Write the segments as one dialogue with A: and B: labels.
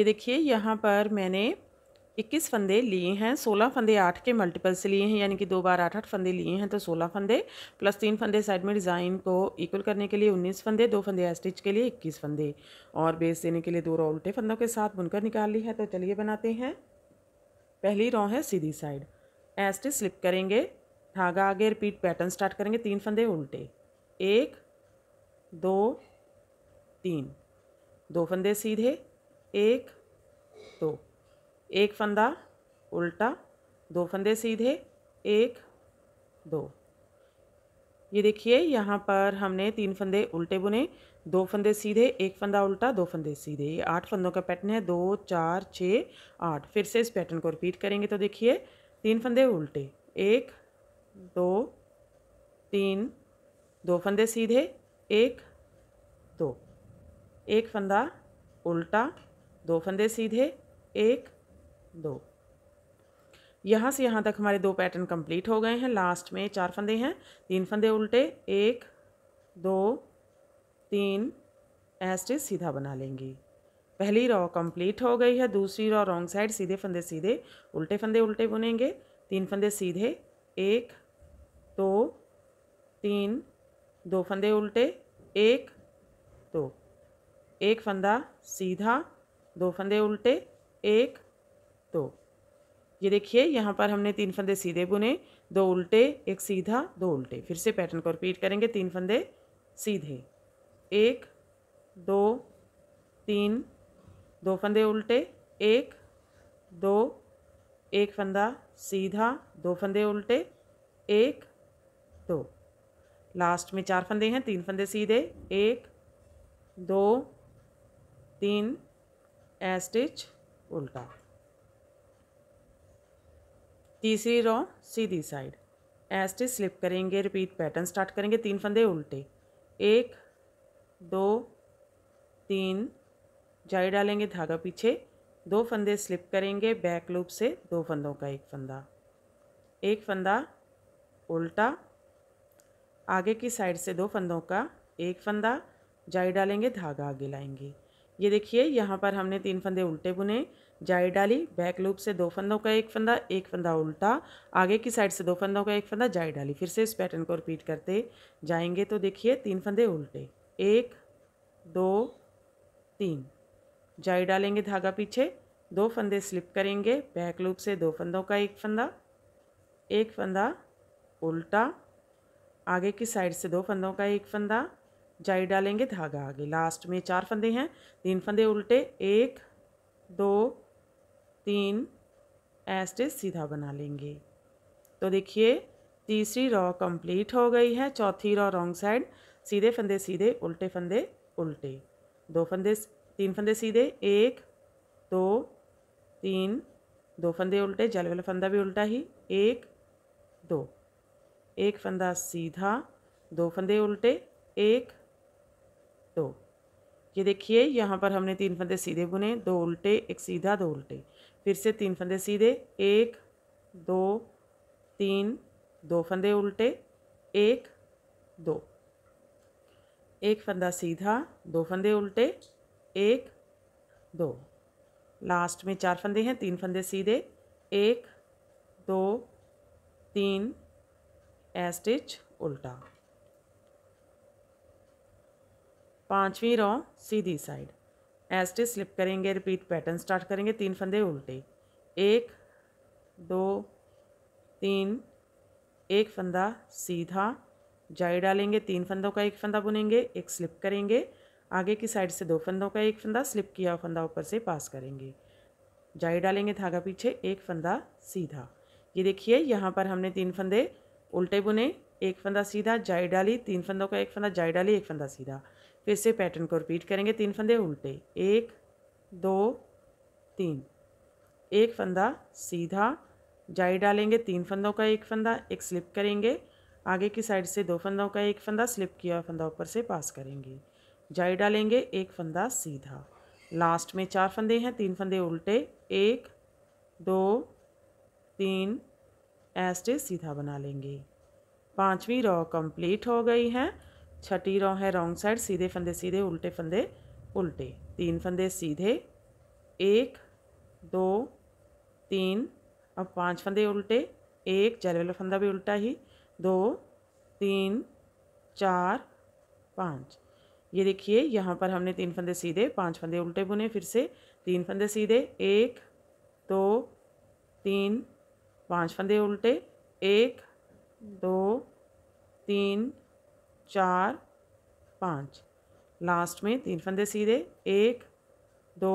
A: ये देखिए यहाँ पर मैंने इक्कीस फंदे लिए हैं सोलह फंदे आठ के मल्टीपल से लिए हैं यानी कि दो बार आठ आठ फंदे लिए हैं तो सोलह फंदे प्लस तीन फंदे साइड में डिज़ाइन को इक्वल करने के लिए उन्नीस फंदे दो फंदे स्टिच के लिए इक्कीस फंदे और बेस देने के लिए दो रो उल्टे फंदों के साथ बुनकर निकाल ली है तो चलिए बनाते हैं पहली रो है सीधी साइड एस्टिच स्लिप करेंगे धागा आगे रिपीट पैटर्न स्टार्ट करेंगे तीन फंदे उल्टे एक दो तीन दो फंदे सीधे एक दो एक फंदा उल्टा दो फंदे सीधे एक दो ये देखिए यहाँ पर हमने तीन फंदे उल्टे बुने दो फंदे सीधे एक फंदा उल्टा दो फंदे सीधे ये आठ फंदों का पैटर्न है दो चार छः आठ फिर से इस पैटर्न को रिपीट करेंगे तो देखिए तीन फंदे उल्टे एक दो तीन दो फंदे सीधे एक दो एक फंदा उल्टा दो फंदे सीधे एक दो यहाँ से यहाँ तक हमारे दो पैटर्न कंप्लीट हो गए हैं लास्ट में चार फंदे हैं तीन फंदे उल्टे एक दो तीन ऐसे सीधा बना लेंगे पहली रॉ कंप्लीट हो गई है दूसरी रॉ रॉन्ग साइड सीधे फंदे सीधे उल्टे फंदे उल्टे बुनेंगे तीन फंदे सीधे एक दो तीन दो फंदे उल्टे एक दो एक फंदा सीधा दो फंदे उल्टे एक दो ये देखिए यहाँ पर हमने तीन फंदे सीधे बुने दो उल्टे एक सीधा दो उल्टे फिर से पैटर्न को रिपीट करेंगे तीन फंदे सीधे एक दो तीन दो फंदे उल्टे एक दो एक फंदा सीधा दो फंदे उल्टे एक दो लास्ट में चार फंदे हैं तीन फंदे सीधे एक दो तीन ए स्टिच उल्टा तीसरी रॉ सीधी साइड ए स्टिच स्लिप करेंगे रिपीट पैटर्न स्टार्ट करेंगे तीन फंदे उल्टे एक दो तीन जाई डालेंगे धागा पीछे दो फंदे स्लिप करेंगे बैक लूप से दो फंदों का एक फंदा एक फंदा उल्टा आगे की साइड से दो फंदों का एक फंदा जाई डालेंगे धागा आगे लाएंगे ये देखिए यहाँ पर हमने तीन फंदे उल्टे बुने जाई डाली बैक लूप से दो फंदों का एक फंदा एक फंदा उल्टा आगे की साइड से दो फंदों का एक फंदा जाई डाली फिर से इस पैटर्न को रिपीट करते जाएंगे तो देखिए तीन फंदे उल्टे एक दो तीन जाई डालेंगे धागा पीछे दो फंदे स्लिप करेंगे बैक लूप से दो फंदों का एक फंदा एक फंदा उल्टा आगे की साइड से दो फंदों का एक फंदा जाई डालेंगे धागा आगे लास्ट में चार फंदे हैं तीन फंदे उल्टे एक दो तीन ऐसे सीधा बना लेंगे तो देखिए तीसरी रॉ कंप्लीट हो गई है चौथी रॉ रॉन्ग साइड सीधे फंदे सीधे उल्टे फंदे उल्टे दो फंदे तीन फंदे सीधे एक दो तीन दो फंदे उल्टे जाले वाला फंदा भी उल्टा ही एक दो एक फंदा सीधा दो फंदे उल्टे एक दो तो ये देखिए यहाँ पर हमने तीन फंदे सीधे बुने दो उल्टे एक सीधा दो उल्टे फिर से तीन फंदे सीधे एक दो तीन दो फंदे उल्टे एक दो एक फंदा सीधा दो फंदे उल्टे एक दो लास्ट में चार फंदे हैं तीन फंदे सीधे एक दो तीन एस्टिच उल्टा पाँचवीं रॉ सीधी साइड एस्टे स्लिप करेंगे रिपीट पैटर्न स्टार्ट करेंगे तीन फंदे उल्टे एक दो तीन एक फंदा सीधा जाई डालेंगे तीन फंदों का एक फंदा बुनेंगे एक स्लिप करेंगे आगे की साइड से दो फंदों का एक फंदा स्लिप किया हुआ फंदा ऊपर से पास करेंगे जाई डालेंगे धागा पीछे एक फंदा सीधा ये देखिए यहाँ पर हमने तीन फंदे उल्टे बुने एक फंदा सीधा जाई डाली तीन फंदों का एक फंदा जाई डाली एक फंदा सीधा फिर से पैटर्न को रिपीट करेंगे तीन फंदे उल्टे एक दो तीन एक फंदा सीधा जाई डालेंगे तीन फंदों का एक फंदा एक स्लिप करेंगे आगे की साइड से दो फंदों का एक फंदा स्लिप किया फंदा ऊपर से पास करेंगे जाई डालेंगे एक फंदा सीधा लास्ट में चार फंदे हैं तीन फंदे उल्टे एक दो तीन ऐसे सीधा बना लेंगे पांचवी रॉ कंप्लीट हो गई है छठी रॉ है रॉन्ग साइड सीधे फंदे सीधे उल्टे फंदे उल्टे तीन फंदे सीधे एक दो तीन अब पांच फंदे उल्टे एक चार वाला फंदा भी उल्टा ही दो तीन चार पाँच ये देखिए यहाँ पर हमने तीन फंदे सीधे पांच फंदे उल्टे बुने फिर से तीन फंदे सीधे एक दो तीन पांच फंदे उल्टे एक दो तीन चार पाँच लास्ट में तीन फंदे सीधे एक दो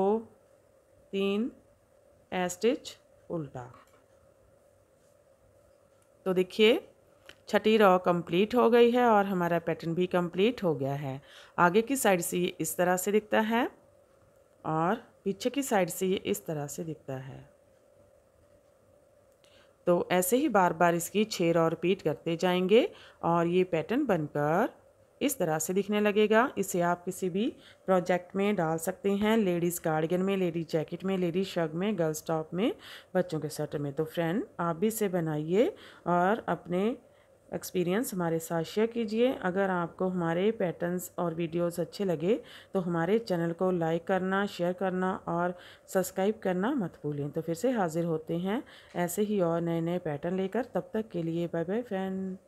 A: तीन ए स्टिच उल्टा तो देखिए छठी रॉ कंप्लीट हो गई है और हमारा पैटर्न भी कंप्लीट हो गया है आगे की साइड से ये इस तरह से दिखता है और पीछे की साइड से ये इस तरह से दिखता है तो ऐसे ही बार बार इसकी छेर और पीट करते जाएंगे और ये पैटर्न बनकर इस तरह से दिखने लगेगा इसे आप किसी भी प्रोजेक्ट में डाल सकते हैं लेडीज़ गार्डियन में लेडीज़ जैकेट में लेडीज़ शर्ग में गर्ल्स टॉप में बच्चों के शर्ट में तो फ्रेंड आप भी इसे बनाइए और अपने एक्सपीरियंस हमारे साथ शेयर कीजिए अगर आपको हमारे पैटर्न्स और वीडियोस अच्छे लगे तो हमारे चैनल को लाइक करना शेयर करना और सब्सक्राइब करना मत भूलें तो फिर से हाज़िर होते हैं ऐसे ही और नए नए पैटर्न लेकर तब तक के लिए बाय बाय फैन